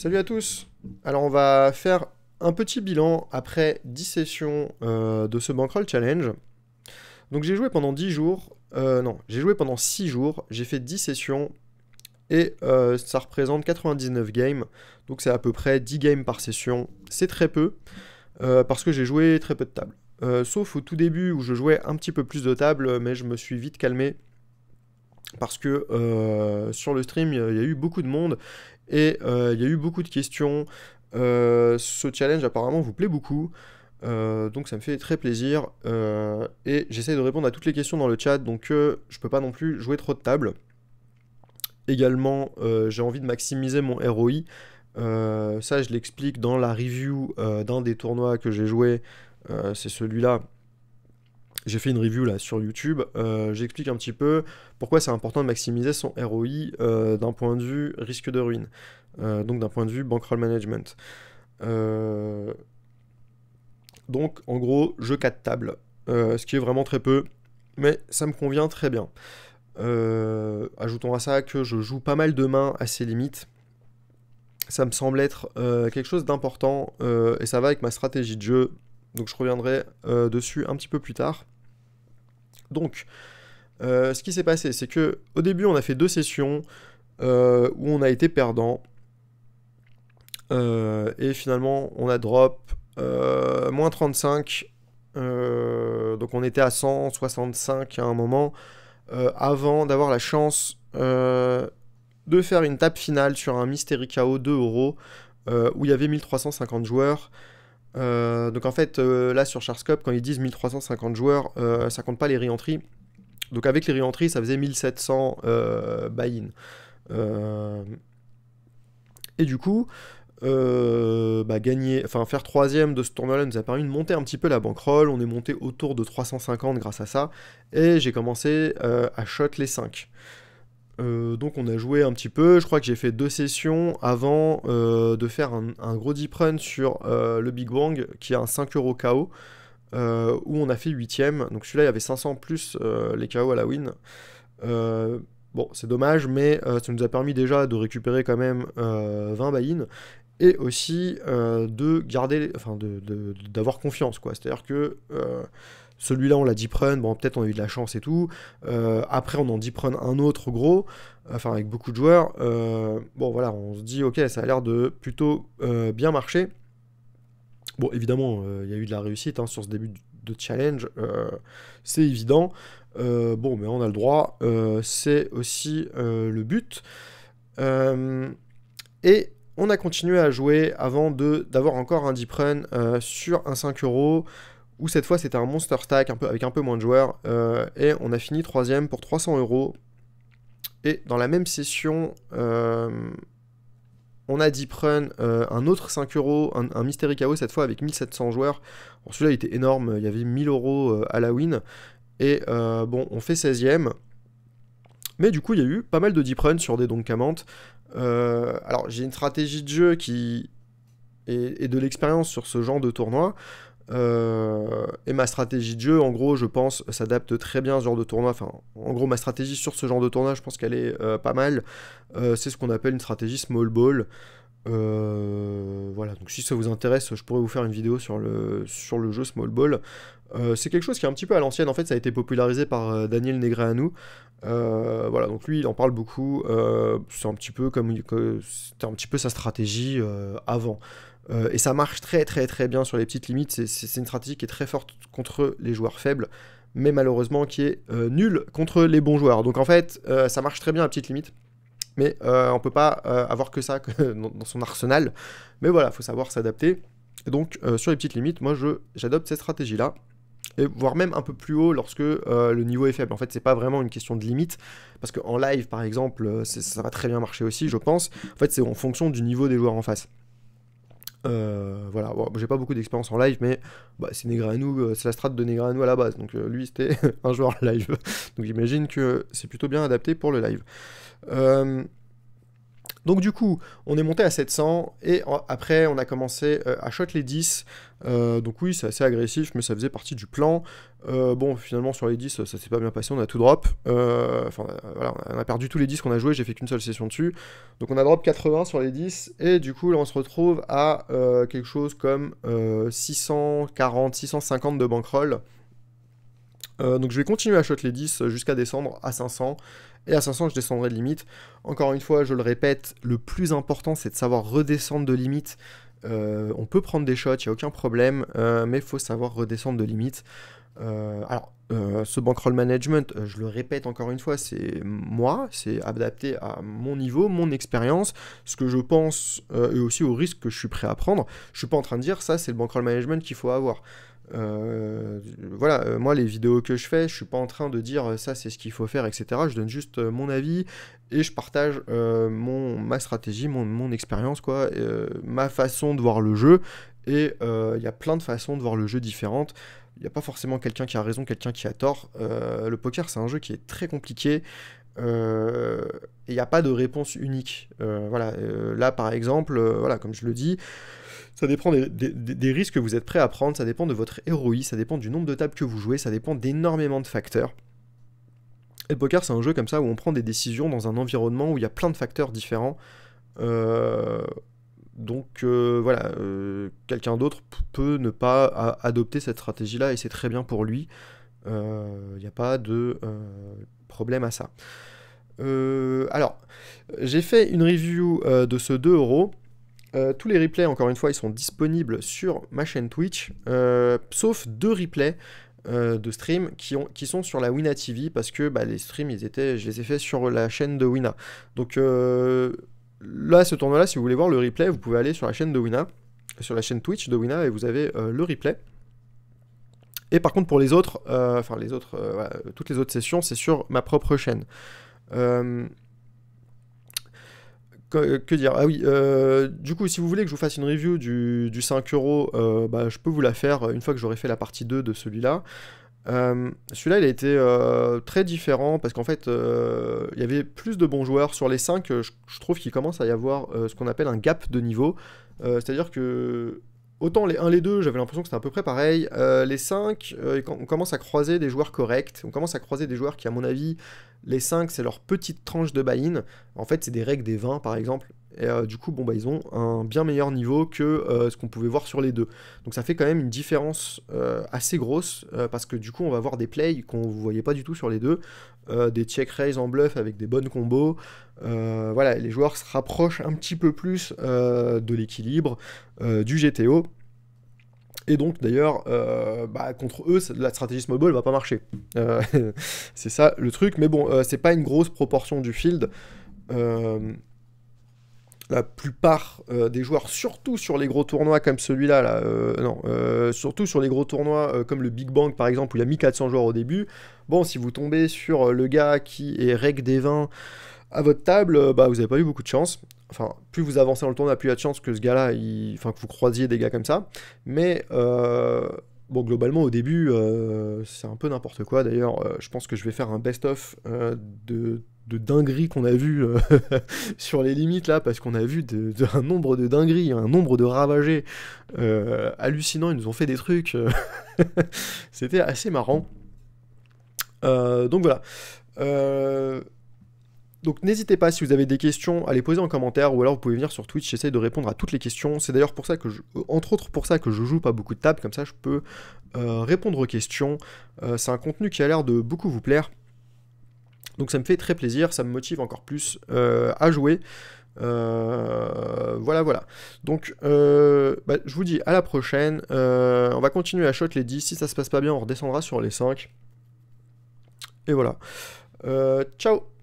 Salut à tous Alors on va faire un petit bilan après 10 sessions euh, de ce Bankroll Challenge. Donc j'ai joué pendant 10 jours, euh, non, j'ai joué pendant 6 jours, j'ai fait 10 sessions et euh, ça représente 99 games, donc c'est à peu près 10 games par session, c'est très peu parce que j'ai joué très peu de tables. sauf au tout début où je jouais un petit peu plus de tables, mais je me suis vite calmé parce que euh, sur le stream, il y, a eu beaucoup de monde et euh, il y a eu beaucoup de questions. Euh, ce challenge apparemment vous plaît beaucoup. donc ça me fait très plaisir et j'essaie de répondre à toutes les questions dans le chat donc je peux pas non plus jouer trop de table. Également j'ai envie de maximiser mon ROI. ça je l'explique dans la review d'un des tournois que j'ai joué, c'est celui-là j'ai fait une review là sur YouTube, euh, j'explique un petit peu pourquoi c'est important de maximiser son ROI euh, d'un point de vue risque de ruine, euh, donc d'un point de vue bankroll management. donc en gros, jeu 4 tables, ce qui est vraiment très peu, mais ça me convient très bien. ajoutons à ça que je joue pas mal de mains à ses limites. Ça me semble être quelque chose d'important et ça va avec ma stratégie de jeu donc je reviendrai dessus un petit peu plus tard. Donc, euh, ce qui s'est passé, c'est que au début, on a fait deux sessions euh, où on a été perdant. Euh, et finalement, on a drop moins 35. donc, on était à 165 à un moment avant d'avoir la chance de faire une tape finale sur un Mystery KO 2 euros où il y avait 1350 joueurs. Euh, donc en fait, euh, là sur Charscope, quand ils disent 1350 joueurs, euh, ça compte pas les réentries. Donc avec les réentries, ça faisait 1700 buy-in. et du coup, bah, gagner, enfin faire troisième de ce tournoi-là nous a permis de monter un petit peu la bankroll, On est monté autour de 350 grâce à ça. Et j'ai commencé à shot les 5. Euh, donc on a joué un petit peu, je crois que j'ai fait deux sessions avant euh, de faire un, gros deep run sur euh, le Big Bang qui a un 5 euros KO où on a fait 8ème. Donc celui-là il y avait 500 plus les KO à la win. bon c'est dommage mais ça nous a permis déjà de récupérer quand même 20 buy et aussi euh, de garder, enfin d'avoir de, confiance, quoi. C'est-à-dire que euh, celui-là on l'a deep run, bon peut-être on a eu de la chance et tout. Euh, après on en dit run un autre gros, enfin avec beaucoup de joueurs. bon voilà, on se dit ok, ça a l'air de plutôt bien marcher. Bon évidemment, il y a eu de la réussite hein, sur ce début de challenge, c'est évident. bon mais on a le droit, c'est aussi le but. et on a continué à jouer avant d'avoir encore un deep run euh, sur un 5 euros où cette fois c'était un monster stack avec un peu moins de joueurs, euh, et on a fini troisième pour 300 euros. Et dans la même session, euh, on a deep run un autre 5 euros, un, mystérieux Mystery KO cette fois avec 1700 joueurs. Celui-là était énorme, il y avait 1000 euros à la win. Et bon, on fait 16ème. Mais du coup, il y a eu pas mal de deep runs sur des dons Euh, alors, j'ai une stratégie de jeu qui est, de l'expérience sur ce genre de tournoi. Euh, et ma stratégie de jeu, en gros, je pense, s'adapte très bien à ce genre de tournoi. Enfin, en gros, ma stratégie sur ce genre de tournoi, je pense qu'elle est euh, pas mal. Euh, c'est ce qu'on appelle une stratégie small ball. Euh, voilà, donc si ça vous intéresse, je pourrais vous faire une vidéo sur le, sur le jeu Small Ball. Euh, c'est quelque chose qui est un petit peu à l'ancienne, en fait, ça a été popularisé par euh, Daniel Negreanu. Euh, voilà, donc lui, il en parle beaucoup. c'est un petit peu comme c'était un petit peu sa stratégie avant. et ça marche très très très bien sur les petites limites. C'est une stratégie qui est très forte contre les joueurs faibles, mais malheureusement qui est nulle contre les bons joueurs. Donc en fait, ça marche très bien à petites limites mais euh, on ne peut pas euh, avoir que ça dans son arsenal. Mais voilà, il faut savoir s'adapter. Et donc, euh, sur les petites limites, moi, j'adopte cette stratégie-là. Et voire même un peu plus haut lorsque le niveau est faible. En fait, c'est pas vraiment une question de limite, parce qu'en live, par exemple, ça va très bien marcher aussi, je pense. En fait, c'est en fonction du niveau des joueurs en face. Euh, voilà, j'ai pas beaucoup d'expérience en live, mais bah, c'est Negranou, euh, c'est la strat de Negranou à la base, donc euh, lui c'était un joueur live. Donc j'imagine que c'est plutôt bien adapté pour le live. Donc du coup, on est monté à 700 et après on a commencé euh, à shot les 10. Euh, donc oui, c'est assez agressif, mais ça faisait partie du plan. Euh, bon, finalement sur les 10, ça s'est pas bien passé, on a tout drop. enfin voilà, on a perdu tous les 10 qu'on a joué, j'ai fait qu'une seule session dessus. Donc on a drop 80 sur les 10 et du coup là on se retrouve à quelque chose comme 640, 650 de bankroll. Euh, donc je vais continuer à shot les 10 euh, jusqu'à descendre à 500. Et à 500, je descendrai de limite. Encore une fois, je le répète, le plus important, c'est de savoir redescendre de limite. Euh, on peut prendre des shots, il n'y a aucun problème, mais il faut savoir redescendre de limite. alors, ce bankroll management, je le répète encore une fois, c'est moi, c'est adapté à mon niveau, mon expérience, ce que je pense, et aussi au risque que je suis prêt à prendre. Je ne suis pas en train de dire ça, c'est le bankroll management qu'il faut avoir. Euh, voilà, euh, moi les vidéos que je fais, je suis pas en train de dire euh, ça c'est ce qu'il faut faire, etc. Je donne juste mon avis et je partage mon, ma stratégie, mon, expérience, quoi, ma façon de voir le jeu. Et il y a plein de façons de voir le jeu différentes. Il n'y a pas forcément quelqu'un qui a raison, quelqu'un qui a tort. le poker, c'est un jeu qui est très compliqué. et Il n'y a pas de réponse unique. voilà, là par exemple, voilà, comme je le dis, ça dépend des, risques que vous êtes prêt à prendre, ça dépend de votre héroïsme, ça dépend du nombre de tables que vous jouez, ça dépend d'énormément de facteurs. Et poker, c'est un jeu comme ça où on prend des décisions dans un environnement où il y a plein de facteurs différents. Euh, donc euh, voilà, euh, quelqu'un d'autre peut ne pas adopter cette stratégie-là et c'est très bien pour lui. Il n'y a pas de problème à ça. alors, j'ai fait une review de ce 2 euros. Euh, tous les replays, encore une fois, ils sont disponibles sur ma chaîne Twitch, euh, sauf deux replays euh, de stream qui, sont sur la Wina TV parce que bah, les streams, ils étaient, je les ai faits sur la chaîne de Wina. Donc là, ce tournoi-là, si vous voulez voir le replay, vous pouvez aller sur la chaîne de Wina, sur la chaîne Twitch de Wina et vous avez le replay. Et par contre, pour les autres, enfin les autres, toutes les autres sessions, c'est sur ma propre chaîne que, dire Ah oui, euh, du coup, si vous voulez que je vous fasse une review du, du 5 euros, euh, bah, je peux vous la faire une fois que j'aurai fait la partie 2 de celui-là. Euh, celui-là, il a été très différent parce qu'en fait, il y avait plus de bons joueurs. Sur les 5, je, trouve qu'il commence à y avoir ce qu'on appelle un gap de niveau. C'est-à-dire que autant les 1, les 2, j'avais l'impression que c'était à peu près pareil. les 5, on commence à croiser des joueurs corrects. On commence à croiser des joueurs qui, à mon avis, les 5, c'est leur petite tranche de buy-in. En fait, c'est des règles des 20, par exemple. Et euh, du coup, bon, bah, ils ont un bien meilleur niveau que euh, ce qu'on pouvait voir sur les deux. Donc ça fait quand même une différence euh, assez grosse, parce que du coup, on va voir des plays qu'on ne voyait pas du tout sur les deux, des check raise en bluff avec des bonnes combos. voilà, les joueurs se rapprochent un petit peu plus de l'équilibre, du GTO. Et donc d'ailleurs, euh, bah, contre eux, la stratégie small va pas marcher. Euh, c'est ça le truc. Mais bon, ce euh, c'est pas une grosse proportion du field. la plupart des joueurs, surtout sur les gros tournois comme celui-là, là, non, surtout sur les gros tournois comme le Big Bang par exemple, où il y a 1400 joueurs au début, bon, si vous tombez sur le gars qui est reg des 20, à votre table, euh, bah, vous n'avez pas eu beaucoup de chance. Enfin, plus vous avancez dans le tournoi, plus il y a de chance que ce gars-là, enfin, que vous croisiez des gars comme ça. Mais euh, bon, globalement, au début, euh, c'est un peu n'importe quoi. D'ailleurs, je pense que je vais faire un best-of de dingueries qu'on a vu sur les limites là, parce qu'on a vu un nombre de dingueries, un nombre de ravagés hallucinants, ils nous ont fait des trucs. C'était assez marrant. donc voilà. Donc n'hésitez pas si vous avez des questions à les poser en commentaire ou alors vous pouvez venir sur Twitch, j'essaie de répondre à toutes les questions. C'est d'ailleurs pour ça que je, euh, entre autres pour ça que je joue pas beaucoup de tables, comme ça je peux euh, répondre aux questions. Euh, c'est un contenu qui a l'air de beaucoup vous plaire. Donc ça me fait très plaisir, ça me motive encore plus à jouer. voilà, voilà. Donc, bah, je vous dis à la prochaine. on va continuer à shot les 10. Si ça se passe pas bien, on redescendra sur les 5. Et voilà. ciao